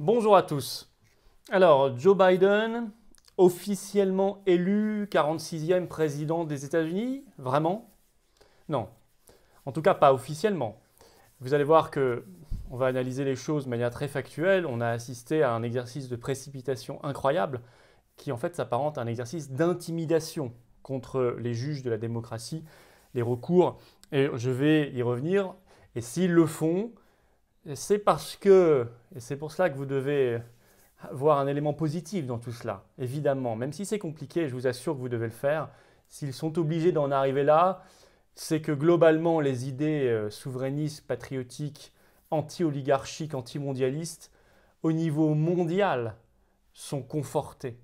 Bonjour à tous. Alors, Joe Biden, officiellement élu 46e président des États-Unis Vraiment Non. En tout cas, pas officiellement. Vous allez voir que on va analyser les choses de manière très factuelle. On a assisté à un exercice de précipitation incroyable qui en fait s'apparente à un exercice d'intimidation contre les juges de la démocratie, les recours. Et je vais y revenir. Et s'ils le font, c'est parce que, et c'est pour cela que vous devez voir un élément positif dans tout cela, évidemment, même si c'est compliqué, je vous assure que vous devez le faire, s'ils sont obligés d'en arriver là, c'est que globalement les idées euh, souverainistes, patriotiques, anti-oligarchiques, anti-mondialistes, au niveau mondial, sont confortées,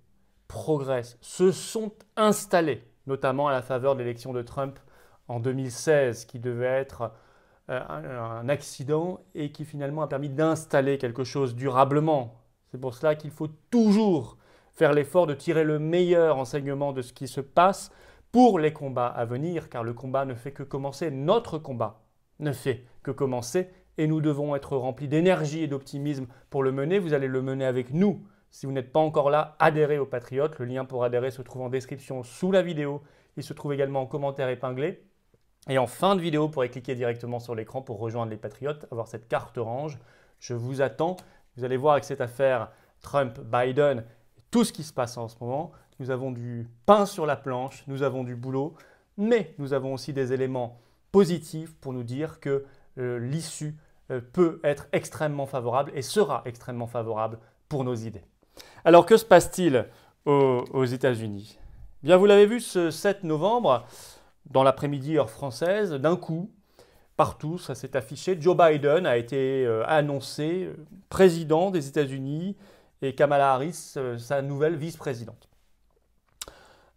progressent, se sont installées, notamment à la faveur de l'élection de Trump en 2016, qui devait être euh, un accident et qui finalement a permis d'installer quelque chose durablement. C'est pour cela qu'il faut toujours faire l'effort de tirer le meilleur enseignement de ce qui se passe pour les combats à venir, car le combat ne fait que commencer, notre combat ne fait que commencer, et nous devons être remplis d'énergie et d'optimisme pour le mener. Vous allez le mener avec nous. Si vous n'êtes pas encore là, adhérez aux Patriotes. Le lien pour adhérer se trouve en description sous la vidéo. Il se trouve également en commentaire épinglé. Et en fin de vidéo, vous pourrez cliquer directement sur l'écran pour rejoindre les Patriotes, avoir cette carte orange. Je vous attends. Vous allez voir avec cette affaire Trump-Biden, tout ce qui se passe en ce moment, nous avons du pain sur la planche, nous avons du boulot, mais nous avons aussi des éléments positifs pour nous dire que euh, l'issue euh, peut être extrêmement favorable et sera extrêmement favorable pour nos idées. Alors que se passe-t-il aux, aux États-Unis Bien, vous l'avez vu, ce 7 novembre, dans l'après-midi heure française, d'un coup, partout, ça s'est affiché, Joe Biden a été euh, annoncé euh, président des États-Unis et Kamala Harris, euh, sa nouvelle vice-présidente.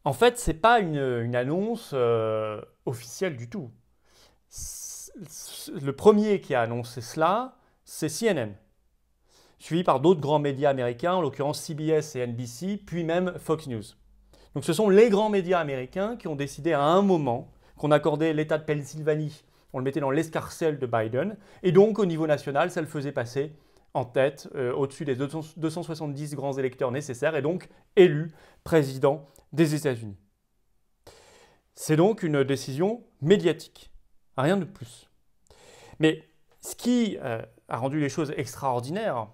En fait, ce n'est pas une, annonce officielle du tout. Le premier qui a annoncé cela, c'est CNN, suivi par d'autres grands médias américains, en l'occurrence CBS et NBC, puis même Fox News. Donc ce sont les grands médias américains qui ont décidé à un moment qu'on accordait l'État de Pennsylvanie, on le mettait dans l'escarcelle de Biden, et donc au niveau national, ça le faisait passer en tête, euh, au-dessus des 270 grands électeurs nécessaires, et donc élu président des États-Unis. C'est donc une décision médiatique, rien de plus. Mais ce qui euh, a rendu les choses extraordinaires,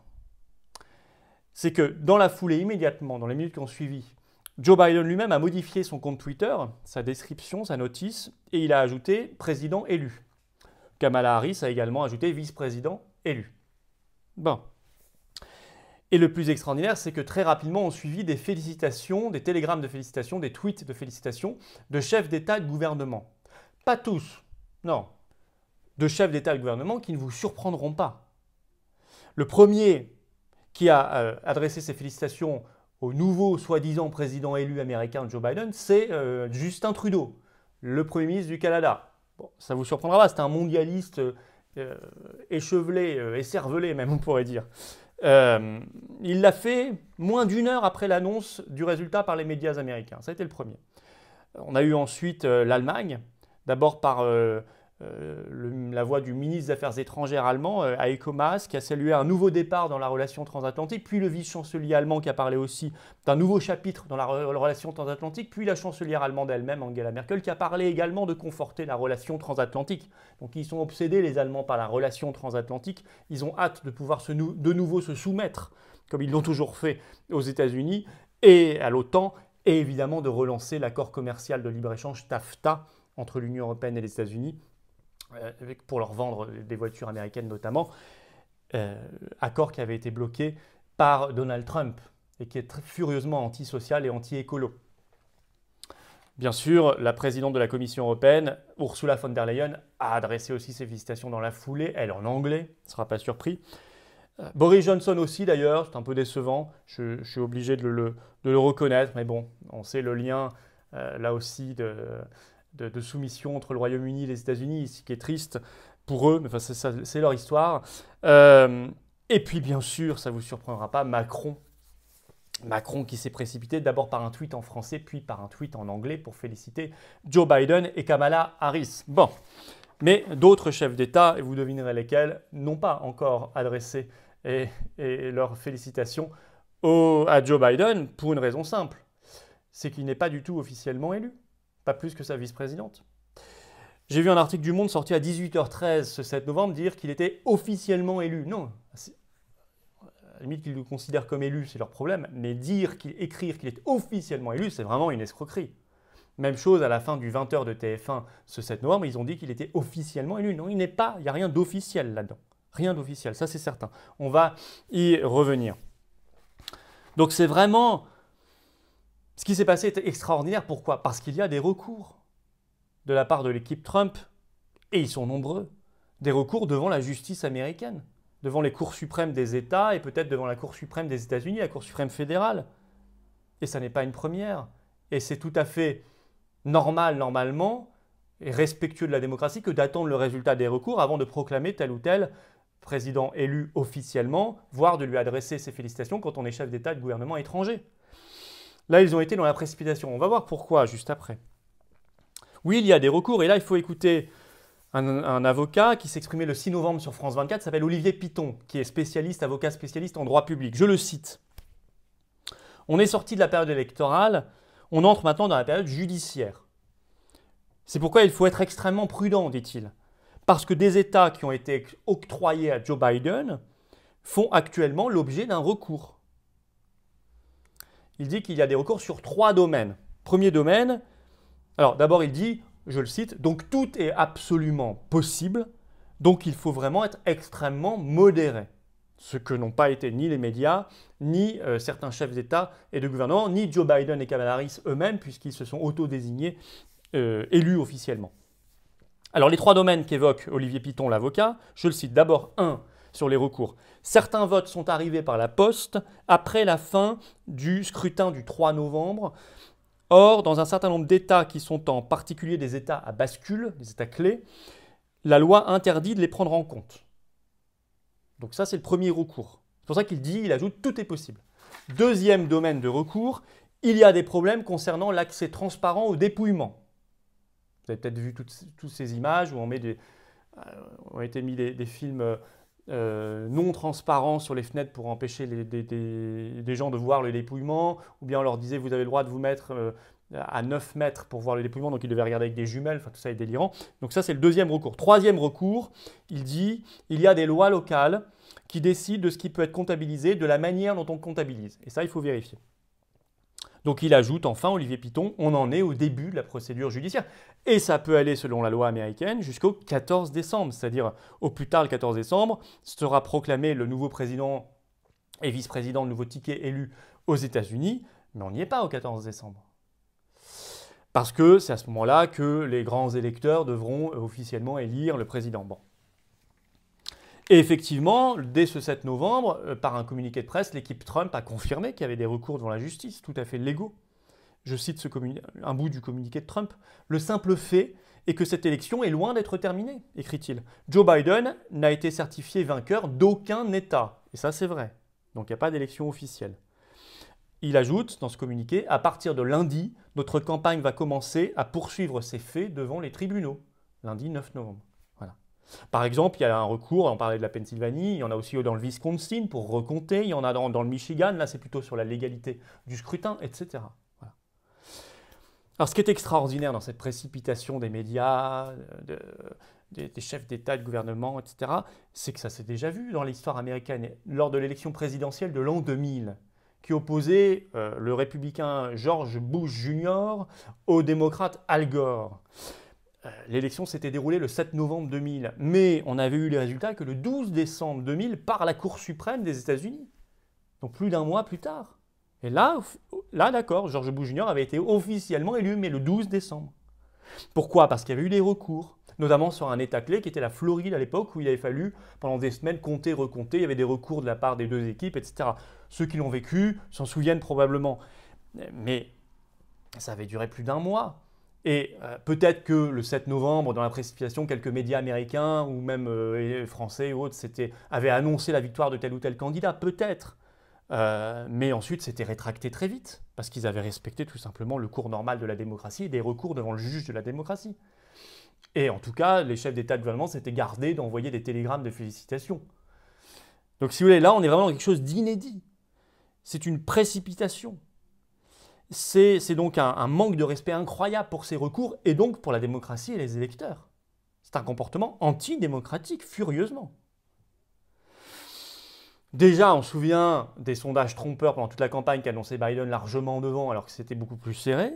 c'est que dans la foulée, immédiatement, dans les minutes qui ont suivi, Joe Biden lui-même a modifié son compte Twitter, sa description, sa notice, et il a ajouté président élu. Kamala Harris a également ajouté vice-président élu. Bon. Et le plus extraordinaire, c'est que très rapidement ont suivi des félicitations, des télégrammes de félicitations, des tweets de félicitations de chefs d'État et de gouvernement. Pas tous, non. De chefs d'État et de gouvernement qui ne vous surprendront pas. Le premier qui a euh, adressé ses félicitations au nouveau soi-disant président élu américain Joe Biden, c'est euh, Justin Trudeau, le Premier ministre du Canada. Bon, ça vous surprendra pas, c'est un mondialiste euh, euh, échevelé, et écervelé même on pourrait dire. il l'a fait moins d'une heure après l'annonce du résultat par les médias américains. Ça a été le premier. On a eu ensuite l'Allemagne, d'abord par euh, la voix du ministre des Affaires étrangères allemand euh, Heiko Maas, qui a salué un nouveau départ dans la relation transatlantique, puis le vice-chancelier allemand qui a parlé aussi d'un nouveau chapitre dans la relation transatlantique, puis la chancelière allemande elle-même, Angela Merkel, qui a parlé également de conforter la relation transatlantique. Donc ils sont obsédés, les Allemands, par la relation transatlantique. Ils ont hâte de pouvoir de nouveau se soumettre, comme ils l'ont toujours fait aux États-Unis et à l'OTAN, et évidemment de relancer l'accord commercial de libre-échange TAFTA entre l'Union européenne et les États-Unis euh, pour leur vendre des voitures américaines notamment, euh, accord qui avait été bloqué par Donald Trump et qui est furieusement antisocial et anti-écolo. Bien sûr, la présidente de la Commission européenne, Ursula von der Leyen, a adressé aussi ses félicitations dans la foulée, elle en anglais, ne sera pas surpris. Euh, Boris Johnson aussi d'ailleurs, c'est un peu décevant, je, suis obligé de le, reconnaître, mais bon, on sait le lien là aussi de, de, soumission entre le Royaume-Uni et les États-Unis, ce qui est triste pour eux, mais c'est leur histoire. Euh, et puis, bien sûr, ça ne vous surprendra pas, Macron. Macron qui s'est précipité d'abord par un tweet en français, puis par un tweet en anglais pour féliciter Joe Biden et Kamala Harris. Bon, mais d'autres chefs d'État, et vous devinerez lesquels, n'ont pas encore adressé et, leurs félicitations à Joe Biden pour une raison simple, c'est qu'il n'est pas du tout officiellement élu pas plus que sa vice-présidente. J'ai vu un article du Monde sorti à 18h13 ce 7 novembre dire qu'il était officiellement élu. Non, à la limite qu'ils le considèrent comme élu, c'est leur problème, mais dire, qu'il, écrire qu'il est officiellement élu, c'est vraiment une escroquerie. Même chose à la fin du 20h de TF1 ce 7 novembre, ils ont dit qu'il était officiellement élu. Non, il n'est pas, il n'y a rien d'officiel là-dedans. Rien d'officiel, ça c'est certain. On va y revenir. Donc c'est vraiment ce qui s'est passé est extraordinaire. Pourquoi Parce qu'il y a des recours de la part de l'équipe Trump, et ils sont nombreux, des recours devant la justice américaine, devant les cours suprêmes des États et peut-être devant la Cour suprême des États-Unis, la Cour suprême fédérale. Et ça n'est pas une première. Et c'est tout à fait normal, normalement, et respectueux de la démocratie que d'attendre le résultat des recours avant de proclamer tel ou tel président élu officiellement, voire de lui adresser ses félicitations quand on est chef d'État de gouvernement étranger. Là, ils ont été dans la précipitation. On va voir pourquoi juste après. Oui, il y a des recours, et là, il faut écouter un, avocat qui s'exprimait le 6 novembre sur France 24, s'appelle Olivier Piton, qui est spécialiste, avocat spécialiste en droit public. Je le cite. On est sorti de la période électorale, on entre maintenant dans la période judiciaire. C'est pourquoi il faut être extrêmement prudent, dit-il. Parce que des États qui ont été octroyés à Joe Biden font actuellement l'objet d'un recours il dit qu'il y a des recours sur trois domaines. Premier domaine, alors d'abord il dit, je le cite, donc tout est absolument possible, donc il faut vraiment être extrêmement modéré. Ce que n'ont pas été ni les médias, ni euh, certains chefs d'État et de gouvernement, ni Joe Biden et Kamala eux-mêmes, puisqu'ils se sont autodésignés euh, élus officiellement. Alors les trois domaines qu'évoque Olivier Piton, l'avocat, je le cite d'abord Un. » sur les recours. Certains votes sont arrivés par la poste après la fin du scrutin du 3 novembre. Or, dans un certain nombre d'États qui sont en particulier des États à bascule, des États clés, la loi interdit de les prendre en compte. Donc ça, c'est le premier recours. C'est pour ça qu'il dit, il ajoute, tout est possible. Deuxième domaine de recours, il y a des problèmes concernant l'accès transparent au dépouillement. Vous avez peut-être vu toutes, ces images où on met des, euh, ont été mis des films euh, euh, non transparent sur les fenêtres pour empêcher des, gens de voir le dépouillement, ou bien on leur disait vous avez le droit de vous mettre euh, à 9 mètres pour voir le dépouillement, donc ils devaient regarder avec des jumelles, tout ça est délirant. Donc ça c'est le deuxième recours. Troisième recours, il dit il y a des lois locales qui décident de ce qui peut être comptabilisé, de la manière dont on comptabilise. Et ça il faut vérifier. Donc il ajoute enfin, Olivier Piton, on en est au début de la procédure judiciaire. Et ça peut aller, selon la loi américaine, jusqu'au 14 décembre, c'est-à-dire au plus tard le 14 décembre, sera proclamé le nouveau président et vice-président, de nouveau ticket élu aux États-Unis, mais on n'y est pas au 14 décembre. Parce que c'est à ce moment-là que les grands électeurs devront officiellement élire le président. Et effectivement, dès ce 7 novembre, euh, par un communiqué de presse, l'équipe Trump a confirmé qu'il y avait des recours devant la justice, tout à fait légaux. Je cite un bout du communiqué de Trump. Le simple fait est que cette élection est loin d'être terminée, écrit-il. Joe Biden n'a été certifié vainqueur d'aucun État. Et ça, c'est vrai. Donc il n'y a pas d'élection officielle. Il ajoute dans ce communiqué, à partir de lundi, notre campagne va commencer à poursuivre ces faits devant les tribunaux, lundi 9 novembre. Par exemple, il y a un recours, on parlait de la Pennsylvanie, il y en a aussi dans le Wisconsin pour recompter, il y en a dans, le Michigan, là c'est plutôt sur la légalité du scrutin, etc. Alors ce qui est extraordinaire dans cette précipitation des médias, euh, des, chefs d'État, de gouvernement, etc., c'est que ça s'est déjà vu dans l'histoire américaine, lors de l'élection présidentielle de l'an 2000 qui opposait euh, le républicain George Bush Jr. au démocrate Al Gore. Euh, l'élection s'était déroulée le 7 novembre 2000, mais on avait eu les résultats que le 12 décembre 2000 par la Cour suprême des États-Unis, donc plus d'un mois plus tard. Et là, là d'accord, George Bush Jr. avait été officiellement élu, mais le 12 décembre. Pourquoi Parce qu'il y avait eu des recours, notamment sur un État clé qui était la Floride à l'époque, où il avait fallu pendant des semaines compter, recompter, il y avait des recours de la part des deux équipes, etc. Ceux qui l'ont vécu s'en souviennent probablement. Mais ça avait duré plus d'un mois. Et euh, peut-être que le 7 novembre, dans la précipitation, quelques médias américains ou même euh, français ou autres avaient annoncé la victoire de tel ou tel candidat, peut-être. Euh, mais ensuite, c'était rétracté très vite, parce qu'ils avaient respecté tout simplement le cours normal de la démocratie et des recours devant le juge de la démocratie. Et en tout cas, les chefs d'État et de gouvernement s'étaient gardés d'envoyer des télégrammes de félicitations. Donc si vous voulez, là, on est vraiment dans quelque chose d'inédit. C'est une précipitation. C'est donc un, manque de respect incroyable pour ces recours et donc pour la démocratie et les électeurs. C'est un comportement antidémocratique, furieusement. Déjà, on se souvient des sondages trompeurs pendant toute la campagne qui annonçaient Biden largement en devant alors que c'était beaucoup plus serré.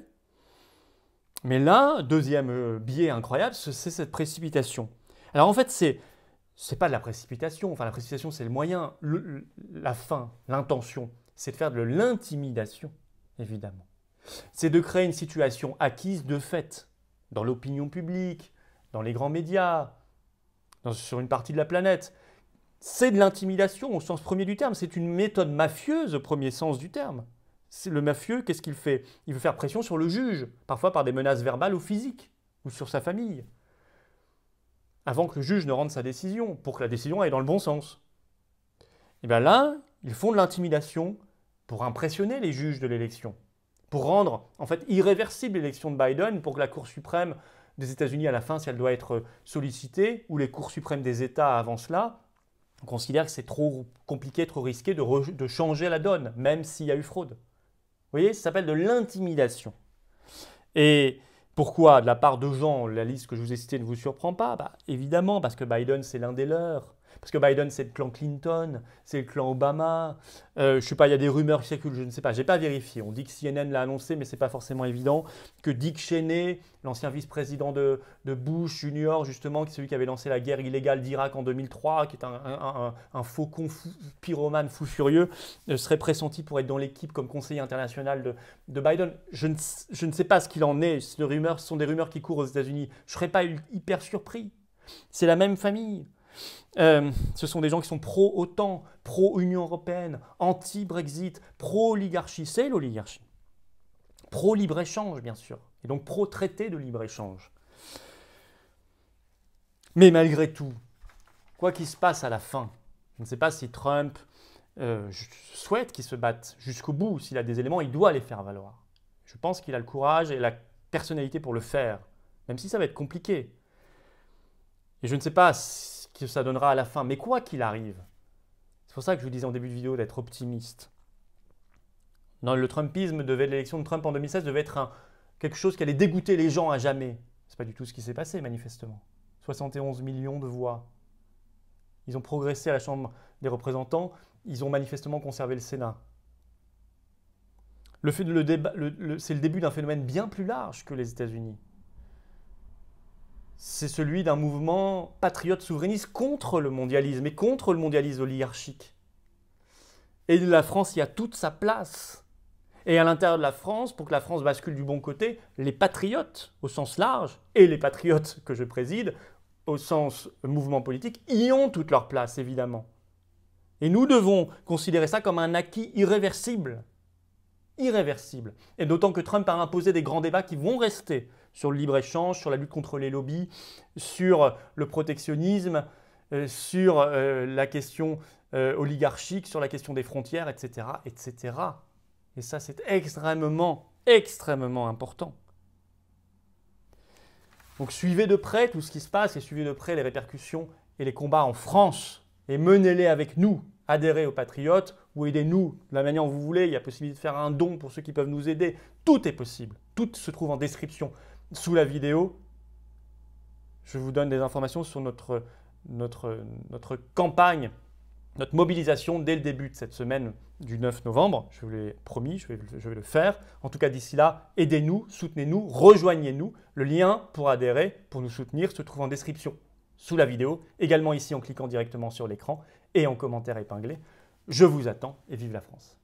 Mais là, deuxième euh, biais incroyable, c'est cette précipitation. Alors en fait, c'est n'est pas de la précipitation, enfin la précipitation c'est le moyen, la fin, l'intention, c'est de faire de l'intimidation évidemment. C'est de créer une situation acquise de fait, dans l'opinion publique, dans les grands médias, sur une partie de la planète. C'est de l'intimidation au sens premier du terme, c'est une méthode mafieuse au premier sens du terme. c'est Le mafieux, qu'est-ce qu'il fait Il veut faire pression sur le juge, parfois par des menaces verbales ou physiques, ou sur sa famille, avant que le juge ne rende sa décision, pour que la décision aille dans le bon sens. Et eh bien là, ils font de l'intimidation pour impressionner les juges de l'élection, pour rendre en fait irréversible l'élection de Biden, pour que la Cour suprême des États-Unis à la fin, si elle doit être sollicitée, ou les cours suprêmes des États avant cela, considèrent que c'est trop compliqué, trop risqué de, changer la donne, même s'il y a eu fraude. Vous voyez, ça s'appelle de l'intimidation. Et pourquoi de la part de gens, la liste que je vous ai citée ne vous surprend pas bah, Évidemment, parce que Biden, c'est l'un des leurs. Parce que Biden, c'est le clan Clinton, c'est le clan Obama. Je euh, je sais pas, il y a des rumeurs qui circulent, je ne sais pas, j'ai pas vérifié. On dit que CNN l'a annoncé, mais c'est pas forcément évident. Que Dick Cheney, l'ancien vice-président de, Bush Junior, justement, qui est celui qui avait lancé la guerre illégale d'Irak en 2003, qui est un, faucon pyromane fou furieux, euh, serait pressenti pour être dans l'équipe comme conseiller international de, Biden. Je ne, sais pas ce qu'il en est. Ce, ce sont des rumeurs qui courent aux États-Unis. Je serais pas hyper surpris. C'est la même famille. Euh, ce sont des gens qui sont pro-OTAN, pro-Union européenne, anti-Brexit, pro-oligarchie. C'est l'oligarchie. Pro-libre-échange, bien sûr. Et donc pro-traité de libre-échange. Mais malgré tout, quoi qu'il se passe à la fin, je ne sais pas si Trump euh, souhaite qu'il se batte jusqu'au bout. S'il a des éléments, il doit les faire valoir. Je pense qu'il a le courage et la personnalité pour le faire, même si ça va être compliqué. Et je ne sais pas si que ça donnera à la fin. Mais quoi qu'il arrive, c'est pour ça que je vous disais en début de vidéo d'être optimiste. Non, le Trumpisme devait l'élection de Trump en 2016 devait être quelque chose qui allait dégoûter les gens à jamais. C'est pas du tout ce qui s'est passé manifestement. 71 millions de voix. Ils ont progressé à la Chambre des représentants. Ils ont manifestement conservé le Sénat. Le, le, c'est le début d'un phénomène bien plus large que les États-Unis c'est celui d'un mouvement patriote souverainiste contre le mondialisme et contre le mondialisme oligarchique. Et la France y a toute sa place. Et à l'intérieur de la France, pour que la France bascule du bon côté, les patriotes au sens large, et les patriotes que je préside au sens mouvement politique, y ont toute leur place, évidemment. Et nous devons considérer ça comme un acquis irréversible. Irréversible. Et d'autant que Trump a imposé des grands débats qui vont rester sur le libre-échange, sur la lutte contre les lobbies, sur euh, le protectionnisme, euh, sur euh, la question oligarchique, sur la question des frontières, etc. etc. Et ça, c'est extrêmement, extrêmement important. Donc suivez de près tout ce qui se passe et suivez de près les répercussions et les combats en France et menez-les avec nous. Adhérez aux Patriotes ou aidez-nous de la manière dont vous voulez. Il y a possibilité de faire un don pour ceux qui peuvent nous aider. Tout est possible. Tout se trouve en description. Sous la vidéo, je vous donne des informations sur notre, campagne, notre mobilisation dès le début de cette semaine du 9 novembre. Je vous l'ai promis, je vais, le faire. En tout cas, d'ici là, aidez-nous, soutenez-nous, rejoignez-nous. Le lien pour adhérer, pour nous soutenir, se trouve en description sous la vidéo, également ici en cliquant directement sur l'écran et en commentaire épinglé. Je vous attends et vive la France.